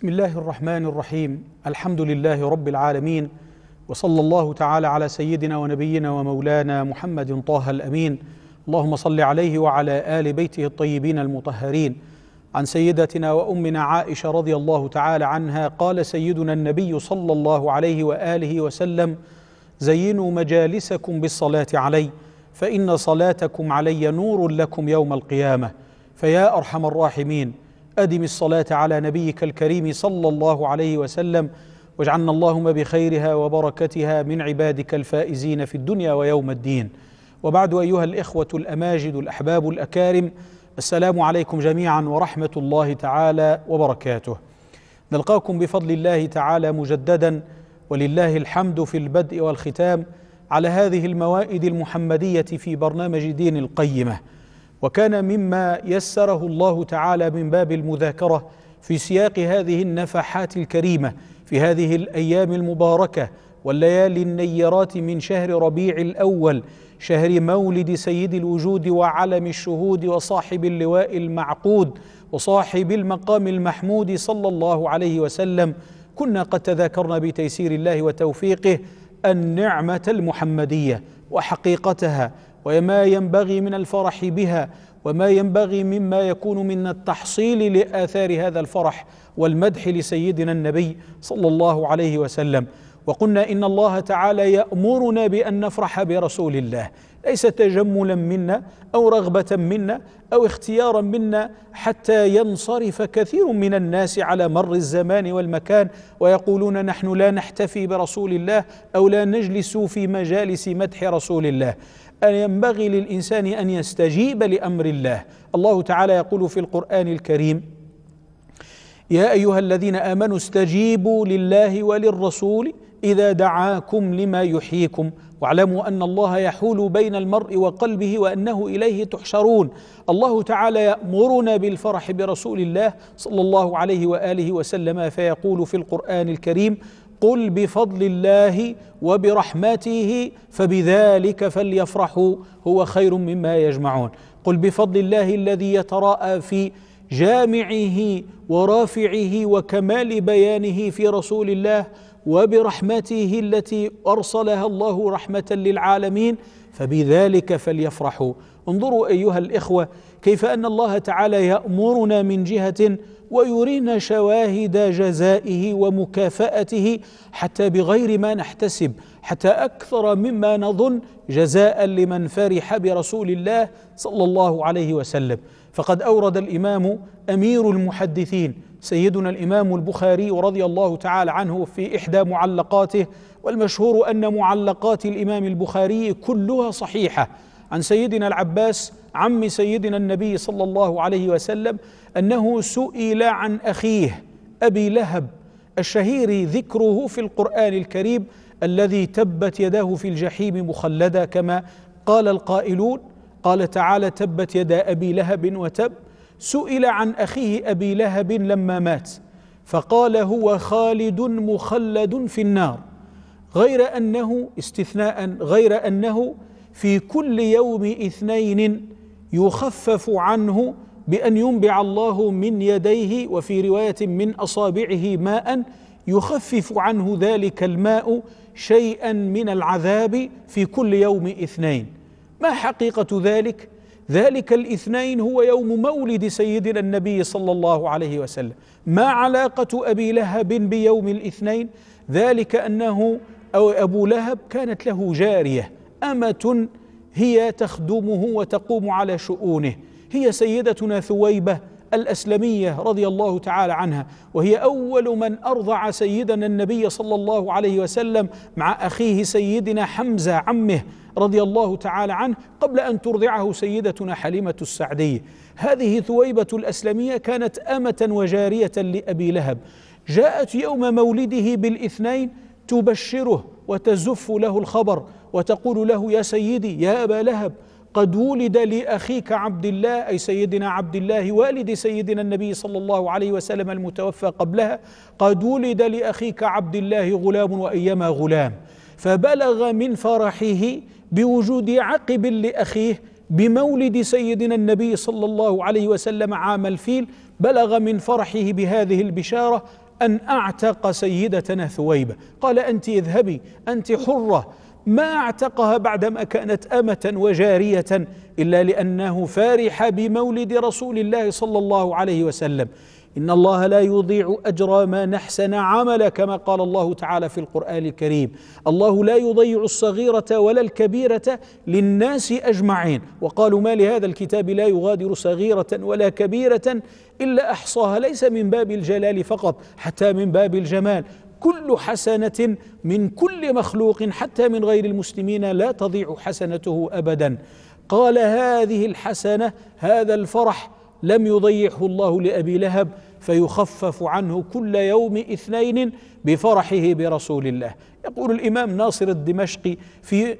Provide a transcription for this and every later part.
بسم الله الرحمن الرحيم الحمد لله رب العالمين وصلى الله تعالى على سيدنا ونبينا ومولانا محمد طه الامين اللهم صل عليه وعلى ال بيته الطيبين المطهرين عن سيدتنا وامنا عائشه رضي الله تعالى عنها قال سيدنا النبي صلى الله عليه واله وسلم زينوا مجالسكم بالصلاه علي فان صلاتكم علي نور لكم يوم القيامه فيا ارحم الراحمين أدم الصلاة على نبيك الكريم صلى الله عليه وسلم واجعلنا اللهم بخيرها وبركتها من عبادك الفائزين في الدنيا ويوم الدين وبعد أيها الإخوة الأماجد الأحباب الأكارم السلام عليكم جميعا ورحمة الله تعالى وبركاته نلقاكم بفضل الله تعالى مجددا ولله الحمد في البدء والختام على هذه الموائد المحمدية في برنامج دين القيمة وكان مما يسره الله تعالى من باب المذاكره في سياق هذه النفحات الكريمه في هذه الايام المباركه والليالي النيرات من شهر ربيع الاول شهر مولد سيد الوجود وعلم الشهود وصاحب اللواء المعقود وصاحب المقام المحمود صلى الله عليه وسلم كنا قد تذاكرنا بتيسير الله وتوفيقه النعمه المحمديه وحقيقتها وما ينبغي من الفرح بها وما ينبغي مما يكون من التحصيل لاثار هذا الفرح والمدح لسيدنا النبي صلى الله عليه وسلم وقلنا ان الله تعالى يامرنا بان نفرح برسول الله ليس تجملا منا او رغبه منا او اختيارا منا حتى ينصرف كثير من الناس على مر الزمان والمكان ويقولون نحن لا نحتفي برسول الله او لا نجلس في مجالس مدح رسول الله أن ينبغي للإنسان أن يستجيب لأمر الله الله تعالى يقول في القرآن الكريم يا أيها الذين آمنوا استجيبوا لله وللرسول إذا دعاكم لما يحييكم واعلموا أن الله يحول بين المرء وقلبه وأنه إليه تحشرون الله تعالى يأمرنا بالفرح برسول الله صلى الله عليه وآله وسلم فيقول في القرآن الكريم قل بفضل الله وبرحمته فبذلك فليفرحوا هو خير مما يجمعون قل بفضل الله الذي يتراءى في جامعه ورافعه وكمال بيانه في رسول الله وبرحمته التي ارسلها الله رحمه للعالمين فبذلك فليفرحوا انظروا ايها الاخوه كيف ان الله تعالى يامرنا من جهه ويرينا شواهد جزائه ومكافاته حتى بغير ما نحتسب حتى اكثر مما نظن جزاء لمن فرح برسول الله صلى الله عليه وسلم فقد اورد الامام امير المحدثين سيدنا الامام البخاري رضي الله تعالى عنه في احدى معلقاته والمشهور ان معلقات الامام البخاري كلها صحيحه عن سيدنا العباس عم سيدنا النبي صلى الله عليه وسلم انه سئل عن اخيه ابي لهب الشهير ذكره في القران الكريم الذي تبت يداه في الجحيم مخلدا كما قال القائلون قال تعالى تبت يدا ابي لهب وتب سئل عن اخيه ابي لهب لما مات فقال هو خالد مخلد في النار غير انه استثناء غير انه في كل يوم اثنين يخفف عنه بأن ينبع الله من يديه وفي رواية من أصابعه ماء يخفف عنه ذلك الماء شيئا من العذاب في كل يوم اثنين ما حقيقة ذلك؟ ذلك الاثنين هو يوم مولد سيدنا النبي صلى الله عليه وسلم ما علاقة أبي لهب بيوم الاثنين؟ ذلك أنه أو أبو لهب كانت له جارية أمة هي تخدمه وتقوم على شؤونه هي سيدتنا ثويبة الأسلمية رضي الله تعالى عنها وهي أول من أرضع سيدنا النبي صلى الله عليه وسلم مع أخيه سيدنا حمزة عمه رضي الله تعالى عنه قبل أن ترضعه سيدتنا حليمة السعدي هذه ثويبة الأسلمية كانت أمة وجارية لأبي لهب جاءت يوم مولده بالاثنين تبشره وتزف له الخبر وتقول له يا سيدي يا أبا لهب قد ولد لأخيك عبد الله أي سيدنا عبد الله والد سيدنا النبي صلى الله عليه وسلم المتوفى قبلها قد ولد لأخيك عبد الله غلام وأيما غلام فبلغ من فرحه بوجود عقب لأخيه بمولد سيدنا النبي صلى الله عليه وسلم عام الفيل بلغ من فرحه بهذه البشارة أن أعتق سيدتنا ثويبة قال أنت اذهبي أنت حرة ما اعتقها بعدما كانت امه وجاريه الا لانه فرح بمولد رسول الله صلى الله عليه وسلم ان الله لا يضيع اجر ما نحسن عمل كما قال الله تعالى في القران الكريم الله لا يضيع الصغيره ولا الكبيره للناس اجمعين وقالوا ما لهذا الكتاب لا يغادر صغيره ولا كبيره الا احصاها ليس من باب الجلال فقط حتى من باب الجمال كل حسنه من كل مخلوق حتى من غير المسلمين لا تضيع حسنته ابدا قال هذه الحسنه هذا الفرح لم يضيعه الله لابي لهب فيخفف عنه كل يوم اثنين بفرحه برسول الله يقول الامام ناصر الدمشقي في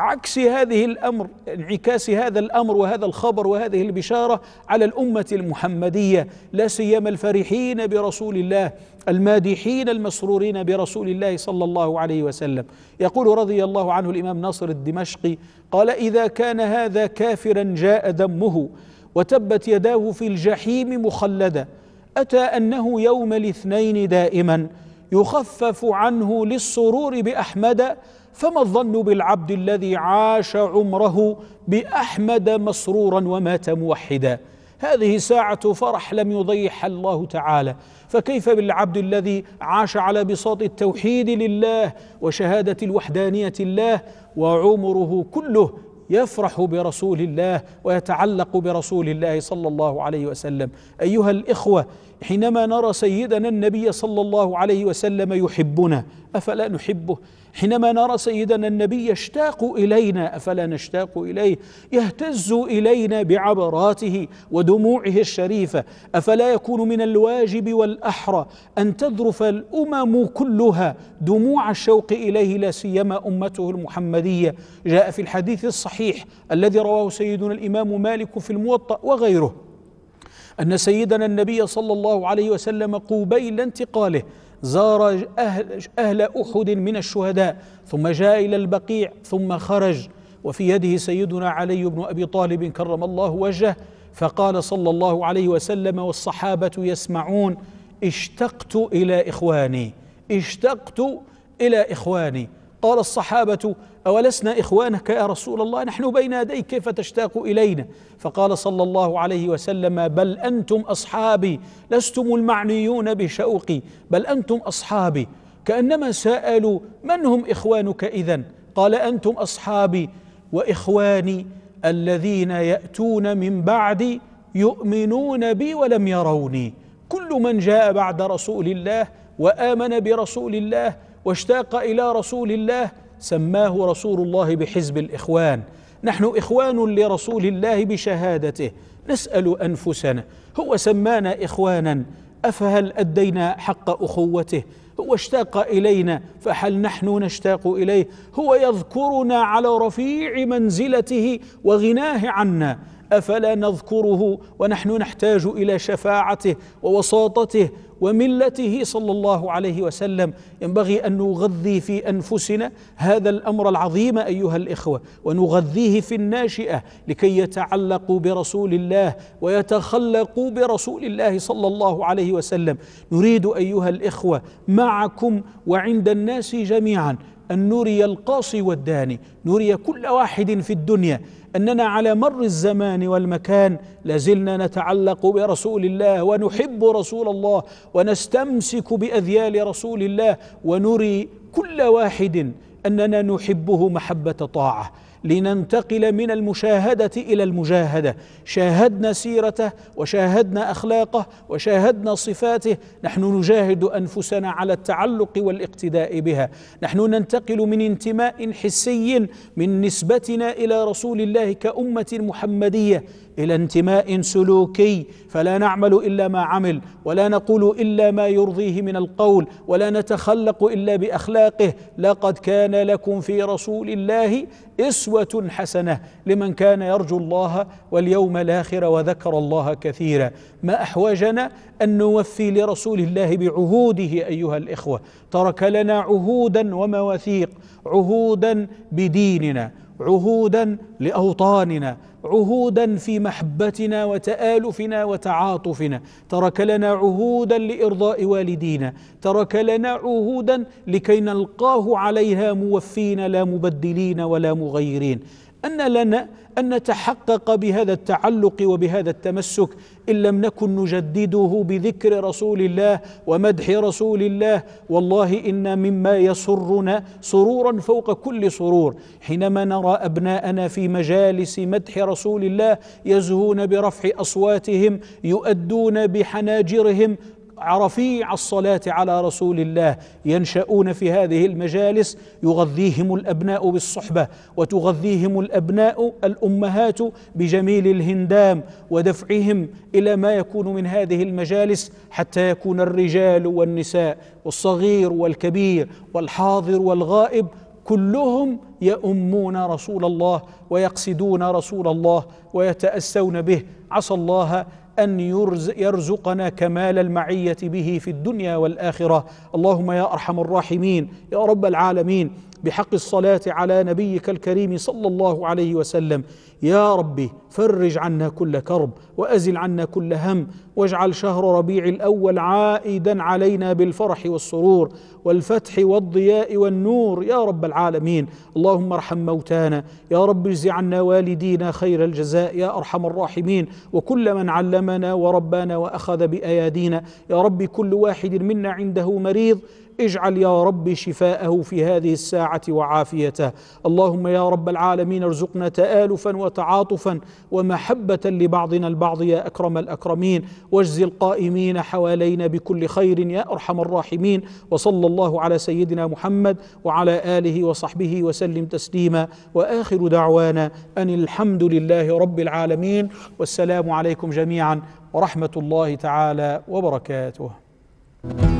عكس هذه الامر انعكاس هذا الامر وهذا الخبر وهذه البشاره على الامه المحمديه لا سيما الفرحين برسول الله المادحين المسرورين برسول الله صلى الله عليه وسلم يقول رضي الله عنه الامام ناصر الدمشقي قال اذا كان هذا كافرا جاء دمه وتبت يداه في الجحيم مخلدا اتى انه يوم الاثنين دائما يخفف عنه للسرور باحمد فما الظن بالعبد الذي عاش عمره باحمد مسرورا ومات موحدا هذه ساعه فرح لم يضيعها الله تعالى فكيف بالعبد الذي عاش على بساط التوحيد لله وشهاده الوحدانيه الله وعمره كله يفرح برسول الله ويتعلق برسول الله صلى الله عليه وسلم ايها الاخوه حينما نرى سيدنا النبي صلى الله عليه وسلم يحبنا افلا نحبه حينما نرى سيدنا النبي يشتاق الينا افلا نشتاق اليه يهتز الينا بعبراته ودموعه الشريفه افلا يكون من الواجب والاحرى ان تذرف الامم كلها دموع الشوق اليه لا سيما امته المحمديه جاء في الحديث الصحيح الصحيح الذي رواه سيدنا الامام مالك في الموطا وغيره ان سيدنا النبي صلى الله عليه وسلم قبيل انتقاله زار اهل, أهل احد من الشهداء ثم جاء الى البقيع ثم خرج وفي يده سيدنا علي بن ابي طالب كرم الله وجهه فقال صلى الله عليه وسلم والصحابه يسمعون اشتقت الى اخواني اشتقت الى اخواني قال الصحابه اولسنا اخوانك يا رسول الله نحن بين يديك كيف تشتاق الينا فقال صلى الله عليه وسلم بل انتم اصحابي لستم المعنيون بشوقي بل انتم اصحابي كانما سالوا من هم اخوانك اذن قال انتم اصحابي واخواني الذين ياتون من بعدي يؤمنون بي ولم يروني كل من جاء بعد رسول الله وامن برسول الله واشتاق الى رسول الله سماه رسول الله بحزب الاخوان نحن اخوان لرسول الله بشهادته نسال انفسنا هو سمانا اخوانا افهل ادينا حق اخوته هو اشتاق الينا فهل نحن نشتاق اليه هو يذكرنا على رفيع منزلته وغناه عنا افلا نذكره ونحن نحتاج الى شفاعته ووساطته وملته صلى الله عليه وسلم ينبغي ان نغذي في انفسنا هذا الامر العظيم ايها الاخوه ونغذيه في الناشئه لكي يتعلقوا برسول الله ويتخلقوا برسول الله صلى الله عليه وسلم نريد ايها الاخوه معكم وعند الناس جميعا أن نري القاصي والداني نري كل واحد في الدنيا أننا على مر الزمان والمكان لازلنا نتعلق برسول الله ونحب رسول الله ونستمسك بأذيال رسول الله ونري كل واحد أننا نحبه محبة طاعة لننتقل من المشاهده الى المجاهده شاهدنا سيرته وشاهدنا اخلاقه وشاهدنا صفاته نحن نجاهد انفسنا على التعلق والاقتداء بها نحن ننتقل من انتماء حسي من نسبتنا الى رسول الله كامه محمديه الى انتماء سلوكي فلا نعمل الا ما عمل ولا نقول الا ما يرضيه من القول ولا نتخلق الا باخلاقه لقد كان لكم في رسول الله اسوه حسنه لمن كان يرجو الله واليوم الاخر وذكر الله كثيرا ما احوجنا ان نوفي لرسول الله بعهوده ايها الاخوه ترك لنا عهودا ومواثيق عهودا بديننا عهودا لاوطاننا عهودا في محبتنا وتالفنا وتعاطفنا ترك لنا عهودا لارضاء والدينا ترك لنا عهودا لكي نلقاه عليها موفين لا مبدلين ولا مغيرين أن لنا أن نتحقق بهذا التعلق وبهذا التمسك إن لم نكن نجدده بذكر رسول الله ومدح رسول الله والله إن مما يسرنا سرورا فوق كل سرور حينما نرى أبناءنا في مجالس مدح رسول الله يزهون برفع أصواتهم يؤدون بحناجرهم رفيع الصلاه على رسول الله ينشؤون في هذه المجالس يغذيهم الابناء بالصحبه وتغذيهم الابناء الامهات بجميل الهندام ودفعهم الى ما يكون من هذه المجالس حتى يكون الرجال والنساء والصغير والكبير والحاضر والغائب كلهم يؤمون رسول الله ويقصدون رسول الله ويتاسون به عسى الله أن يرزقنا كمال المعية به في الدنيا والآخرة اللهم يا أرحم الراحمين يا رب العالمين بحق الصلاة على نبيك الكريم صلى الله عليه وسلم يا ربي فرج عنا كل كرب وأزل عنا كل هم واجعل شهر ربيع الأول عائدا علينا بالفرح والسرور والفتح والضياء والنور يا رب العالمين اللهم ارحم موتانا يا رب اجزي عنا والدينا خير الجزاء يا أرحم الراحمين وكل من علمنا وربانا وأخذ بأيادينا يا رب كل واحد منا عنده مريض اجعل يا رب شفاءه في هذه الساعة وعافيته اللهم يا رب العالمين ارزقنا تآلفا وتعاطفا ومحبة لبعضنا البعض يا أكرم الأكرمين واجز القائمين حوالينا بكل خير يا أرحم الراحمين وصلى الله على سيدنا محمد وعلى آله وصحبه وسلم تسليما وآخر دعوانا أن الحمد لله رب العالمين والسلام عليكم جميعا ورحمة الله تعالى وبركاته thank you